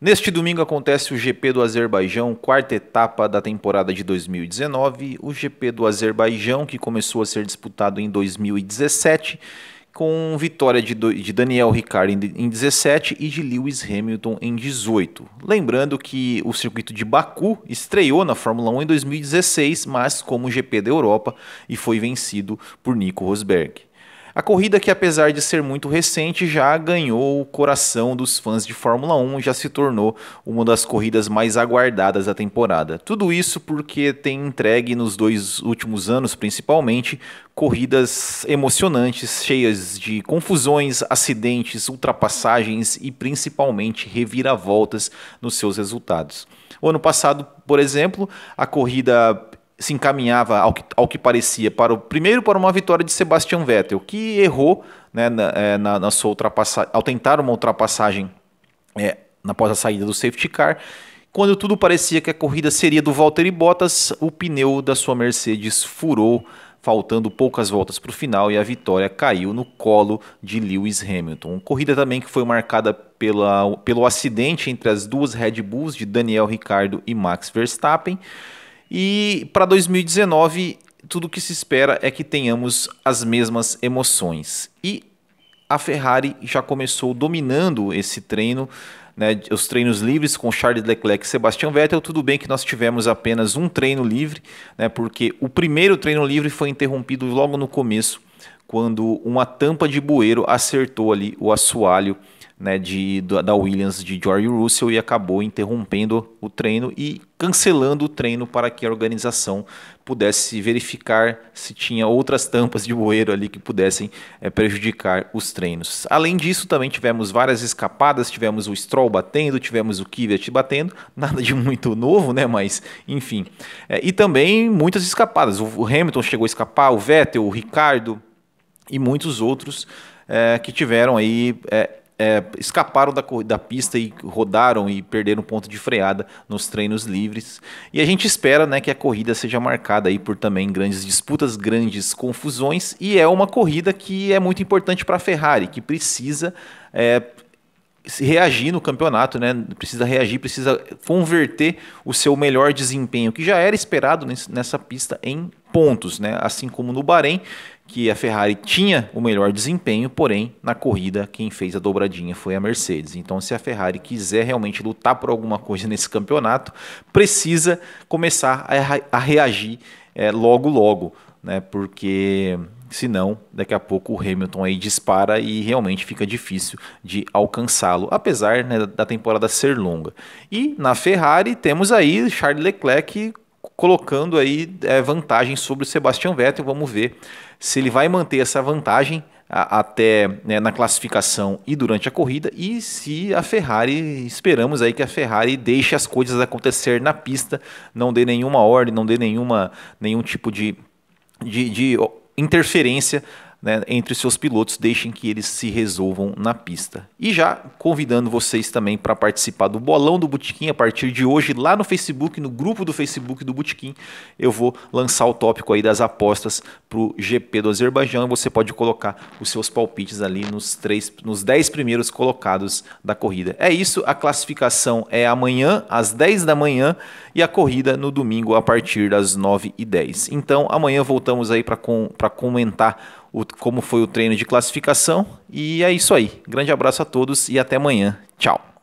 Neste domingo acontece o GP do Azerbaijão, quarta etapa da temporada de 2019. O GP do Azerbaijão, que começou a ser disputado em 2017, com vitória de, de Daniel Ricciardo em 17 e de Lewis Hamilton em 18. Lembrando que o circuito de Baku estreou na Fórmula 1 em 2016, mas como GP da Europa e foi vencido por Nico Rosberg. A corrida que apesar de ser muito recente já ganhou o coração dos fãs de Fórmula 1 e já se tornou uma das corridas mais aguardadas da temporada. Tudo isso porque tem entregue nos dois últimos anos, principalmente, corridas emocionantes, cheias de confusões, acidentes, ultrapassagens e principalmente reviravoltas nos seus resultados. O ano passado, por exemplo, a corrida se encaminhava, ao que, ao que parecia, para o primeiro para uma vitória de Sebastian Vettel, que errou né, na, é, na, na, sua ultrapassagem, ao tentar uma ultrapassagem é, após a saída do safety car. Quando tudo parecia que a corrida seria do Valtteri Bottas, o pneu da sua Mercedes furou, faltando poucas voltas para o final e a vitória caiu no colo de Lewis Hamilton. Uma corrida também que foi marcada pela, pelo acidente entre as duas Red Bulls de Daniel Ricciardo e Max Verstappen. E para 2019, tudo que se espera é que tenhamos as mesmas emoções. E a Ferrari já começou dominando esse treino, né, os treinos livres com Charles Leclerc e Sebastian Vettel. Tudo bem que nós tivemos apenas um treino livre, né, porque o primeiro treino livre foi interrompido logo no começo, quando uma tampa de bueiro acertou ali o assoalho né, de, da Williams de George Russell e acabou interrompendo o treino e cancelando o treino para que a organização pudesse verificar se tinha outras tampas de bueiro ali que pudessem é, prejudicar os treinos. Além disso, também tivemos várias escapadas, tivemos o Stroll batendo, tivemos o Kvyat batendo, nada de muito novo, né? Mas enfim, é, e também muitas escapadas. O Hamilton chegou a escapar, o Vettel, o Ricardo e muitos outros é, que tiveram aí é, é, escaparam da, da pista e rodaram e perderam ponto de freada nos treinos livres. E a gente espera né, que a corrida seja marcada aí por também grandes disputas, grandes confusões. E é uma corrida que é muito importante para a Ferrari, que precisa. É, reagir no campeonato, né? Precisa reagir, precisa converter o seu melhor desempenho, que já era esperado nessa pista em pontos, né? Assim como no Bahrein, que a Ferrari tinha o melhor desempenho, porém, na corrida, quem fez a dobradinha foi a Mercedes. Então, se a Ferrari quiser realmente lutar por alguma coisa nesse campeonato, precisa começar a, reagir é, logo, logo, né? Porque senão daqui a pouco o Hamilton aí dispara e realmente fica difícil de alcançá-lo, apesar né, da temporada ser longa. E na Ferrari temos aí Charles Leclerc colocando aí é, vantagem sobre o Sebastian Vettel. Vamos ver se ele vai manter essa vantagem a, até né, na classificação e durante a corrida e se a Ferrari esperamos aí que a Ferrari deixe as coisas acontecer na pista, não dê nenhuma ordem, não dê nenhuma nenhum tipo de, de, de interferência né, entre seus pilotos, deixem que eles se resolvam na pista. E já convidando vocês também para participar do bolão do Botequim a partir de hoje, lá no Facebook, no grupo do Facebook do Botequim, eu vou lançar o tópico aí das apostas para o GP do Azerbaijão. Você pode colocar os seus palpites ali nos, três, nos 10 primeiros colocados da corrida. É isso, a classificação é amanhã, às 10 da manhã, e a corrida no domingo a partir das 9 e 10. Então amanhã voltamos aí para com, comentar o, como foi o treino de classificação. E é isso aí. Grande abraço a todos e até amanhã. Tchau.